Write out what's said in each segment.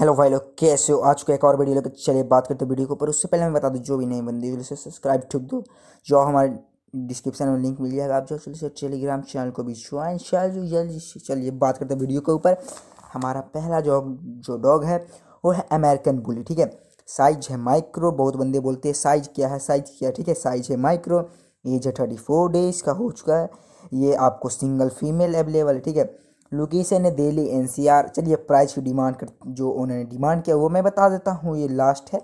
hello भाई लोग कैसे हो आज को एक और वीडियो लेकर चलिए बात करते हैं वीडियो के ऊपर उससे पहले मैं बता दूं जो भी नहीं बंदे जल्दी से सब्सक्राइब ठुक दो जो हमारे डिस्क्रिप्शन में लिंक मिल जाएगा आप जो जल्दी से टेलीग्राम चैनल को भी ज्वाइन शायद जल्दी से चलिए बात करते हैं वीडियो के ऊपर हमारा पहला जो जो डॉग है वो है अमेरिकन बुली ठीक है साइज है माइक्रो बहुत बंदे बोलते हैं साइज क्या है साइज क्या है ठीक है साइज है माइक्रो एज है थर्टी फोर डेज का हो चुका है ये आपको सिंगल फीमेल अवेलेबल है ठीक है लोकेशन है दिल्ली एनसीआर चलिए प्राइस की डिमांड कर जो उन्होंने डिमांड किया वो मैं बता देता हूँ ये लास्ट है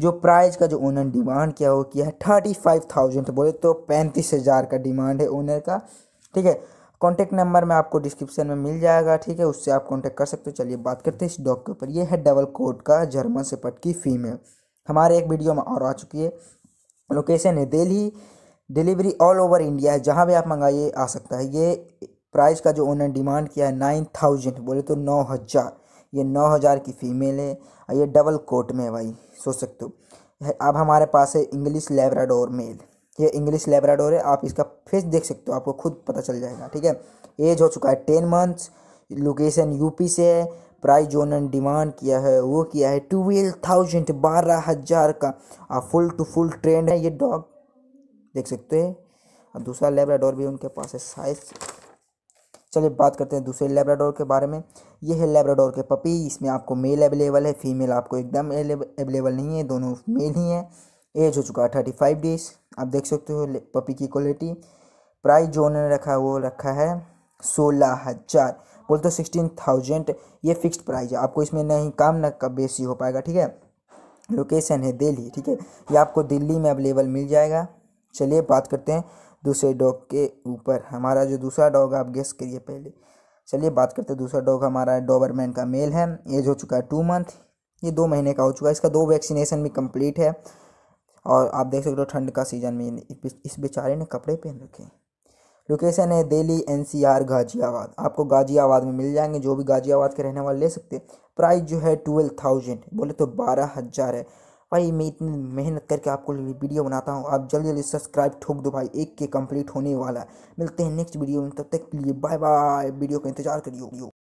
जो प्राइस का जो ओनर डिमांड किया वो किया है थर्टी फाइव थाउजेंड बोले तो पैंतीस हज़ार का डिमांड है ओनर का ठीक है कॉन्टैक्ट नंबर में आपको डिस्क्रिप्शन में मिल जाएगा ठीक है उससे आप कॉन्टैक्ट कर सकते हो चलिए बात करते हैं इस डॉग के ऊपर ये है डबल कोट का जर्मन से पटकी फीमेल हमारे एक वीडियो में और आ चुकी है लोकेशन है Delhi delivery all over India है जहाँ भी आप मंगाइए आ सकता है ये प्राइस का जो उन्होंने डिमांड किया है नाइन थाउजेंड बोले तो नौ हज़ार ये नौ हज़ार की फ़ीमेल है और ये डबल कोट में है भाई सोच सकते हो अब हमारे पास है इंग्लिश लेबराडोर मेल ये इंग्लिश लेबराडोर है आप इसका फेस देख सकते हो आपको खुद पता चल जाएगा ठीक है एज हो चुका है टेन मंथ्स लोकेशन यूपी से है प्राइस जो उन्होंने डिमांड किया है वो किया है ट्वेल्व थाउजेंड बारह हज़ार का और फुल टू फुल ट्रेंड है ये डॉग देख सकते हैं और दूसरा लेबराडोर भी उनके पास है साइज़ चलिए बात करते हैं दूसरे लेब्राडोर के बारे में ये है लेब्राडोर के पपी इसमें आपको मेल अवेलेबल है फीमेल आपको एकदम अवेलेबल नहीं है दोनों मेल ही हैं एज हो चुका है थर्टी फाइव डेज आप देख सकते हो पपी की क्वालिटी प्राइस जो उन्होंने रखा है वो रखा है सोलह हज़ार बोलते तो सिक्सटीन थाउजेंड ये फिक्स्ड प्राइस है आपको इसमें नहीं काम न कब बेसी हो पाएगा ठीक है लोकेशन है दिल्ली ठीक है ये आपको दिल्ली में अवेलेबल मिल जाएगा चलिए बात करते हैं दूसरे डॉग के ऊपर हमारा जो दूसरा डॉग आप गेस करिए पहले चलिए बात करते हैं दूसरा डॉग हमारा मैन का मेल है एज हो चुका है टू मंथ ये दो महीने का हो चुका है इसका दो वैक्सीनेशन भी कंप्लीट है और आप देख सकते हो ठंड का सीज़न में इस बेचारे ने कपड़े पहन रखे हैं लोकेशन है दिल्ली एनसीआर गाज़ियाबाद आपको गाज़ियाबाद में मिल जाएंगे जो भी गाज़ियाबाद के रहने वाले ले सकते हैं प्राइस जो है ट्वेल्व थाउजेंड बोले तो बारह हज़ार है भाई मैं इतनी मेहनत करके आपको वीडियो बनाता हूँ आप जल्दी जल्दी सब्सक्राइब ठोक दो भाई एक के कंप्लीट होने वाला है मिलते हैं नेक्स्ट वीडियो में तब तक के लिए बाय बाय वीडियो का इंतजार करियो